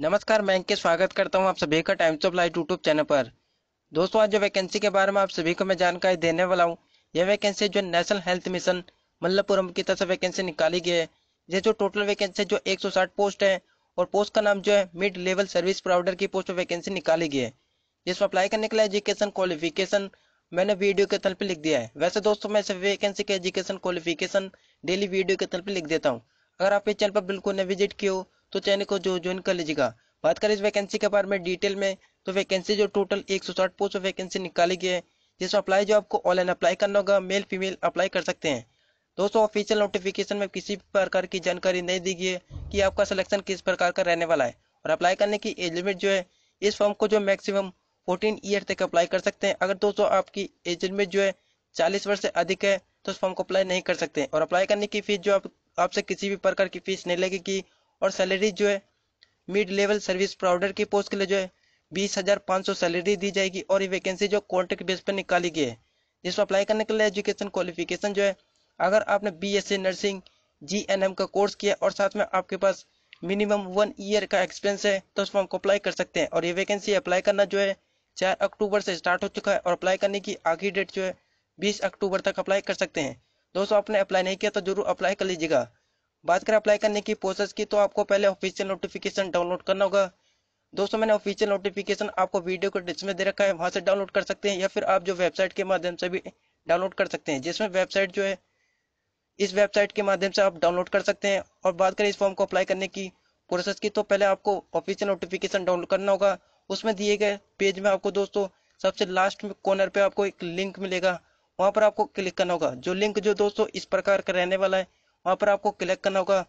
नमस्कार मैं अंकित स्वागत करता हूं आप सभी का times of light YouTube channel पर दोस्तों आज जो वैकेंसी के बारे में आप सभी को मैं जानकारी देने वाला हूं यह वैकेंसी जो नेशनल हेल्थ मिशन मल्लपुरम की तरफ से वैकेंसी निकाली गई है ये जो टोटल वैकेंसी जो 160 पोस्ट है और पोस्ट का नाम जो है मिड लेवल सर्विस प्रोवाइडर की पोस्ट वैकेंसी निकाली गई है जिसमें अप्लाई करने के लिए एजुकेशन क्वालिफिकेशन मैंने वीडियो के तल पर लिख दिया है वैसे दोस्तों मैं वैकेंसी के एजुकेशन क्वालिफिकेशन डेली वीडियो के तल पर लिख देता हूँ अगर आप इस चैनल पर बिल्कुल नहीं विजिट किया हो तो चैनल को जो ज्वाइन कर लीजिएगा बात करें इस वैकेंसी के बारे में डिटेल में तो वैकेंसी जो टोटल एक सौ साठ पोस्ट वैकेंसी निकाली गई है जिसमें अप्लाई जो आपको ऑनलाइन अप्लाई करना होगा मेल फीमेल अप्लाई कर सकते हैं दोस्तों ऑफिशियल नोटिफिकेशन में किसी प्रकार की जानकारी नहीं दी गई है कि आपका सिलेक्शन किस प्रकार का रहने वाला है और अप्लाई करने की एज लिमिट जो है इस फॉर्म को जो मैक्सिमम 14 ईयर तक अप्लाई कर सकते हैं अगर दोस्तों आपकी एज लिमिट जो है 40 वर्ष से अधिक है तो उस फॉर्म को अप्लाई नहीं कर सकते और अप्लाई करने की फीस जो आप आपसे किसी भी प्रकार की फीस नहीं लगेगी और सैलरी जो है मिड लेवल सर्विस प्रोवाइडर की पोस्ट के लिए जो है बीस हज़ार पाँच सौ सैलरी दी जाएगी और ये वैकेंसी जो कॉन्ट्रैक्ट बेस पर निकाली गई है जिसमें अप्लाई करने के लिए एजुकेशन क्वालिफिकेशन जो है अगर आपने सी नर्सिंग एम का कोर्स किया और साथ में आपके पास मिनिमम वन ईयर का एक्सपीरियंस है तो उस फॉर्म को अप्लाई कर सकते हैं और ये वैकेंसी अप्लाई करना जो है चार अक्टूबर से स्टार्ट हो चुका है और अप्लाई करने की आखिरी डेट जो है बीस अक्टूबर तक अप्लाई कर सकते हैं दोस्तों आपने अप्लाई नहीं किया तो जरूर अप्लाई कर लीजिएगा बात करें अप्लाई करने की प्रोसेस की तो आपको पहले ऑफिशियल नोटिफिकेशन डाउनलोड करना होगा दोस्तों मैंने ऑफिशियल नोटिफिकेशन आपको वीडियो को डिस्क दे रखा है वहां से डाउनलोड कर सकते हैं या फिर आप जो वेबसाइट के माध्यम से भी डाउनलोड कर सकते हैं जिसमें वेबसाइट जो है इस वेबसाइट के माध्यम से आप डाउनलोड कर सकते हैं और बात करें इस फॉर्म को अप्लाई करने की प्रोसेस की तो पहले आपको ऑफिशियल नोटिफिकेशन डाउनलोड करना होगा उसमें दिए गए पेज में आपको दोस्तों सबसे लास्ट कॉर्नर पे आपको एक लिंक मिलेगा वहाँ पर आपको क्लिक करना होगा जो लिंक जो दोस्तों इस प्रकार का रहने वाला है वहाँ पर आपको क्लिक करना होगा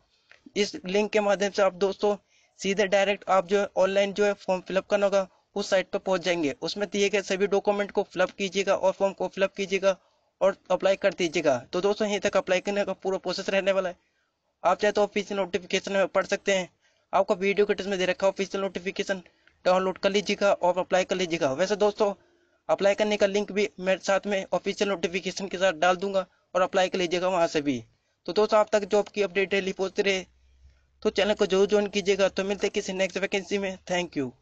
इस लिंक के माध्यम से आप दोस्तों सीधे डायरेक्ट आप जो है ऑनलाइन जो है फॉर्म फिलअप करना होगा उस साइट पर पहुंच जाएंगे उसमें दिए गए सभी डॉक्यूमेंट को फिलअप कीजिएगा और फॉर्म को फिलअप कीजिएगा और अप्लाई कर दीजिएगा तो दोस्तों यहीं तक अप्लाई करने का पूरा प्रोसेस रहने वाला है आप चाहे तो ऑफिशियल नोटिफिकेशन में पढ़ सकते हैं आपका वीडियो के टेस्ट में दे रखा ऑफिशियल नोटिफिकेशन डाउनलोड कर लीजिएगा और अप्लाई कर लीजिएगा वैसे दोस्तों अप्लाई करने का लिंक भी मैं साथ में ऑफिशियल नोटिफिकेशन के साथ डाल दूंगा और अप्लाई कर लीजिएगा वहां से भी तो दोस्तों आप तक जॉब की अपडेट डेली पहुंचते रहे तो चैनल को जरूर ज्वाइन कीजिएगा तो मिलते किसी नेक्स्ट वैकेंसी में थैंक यू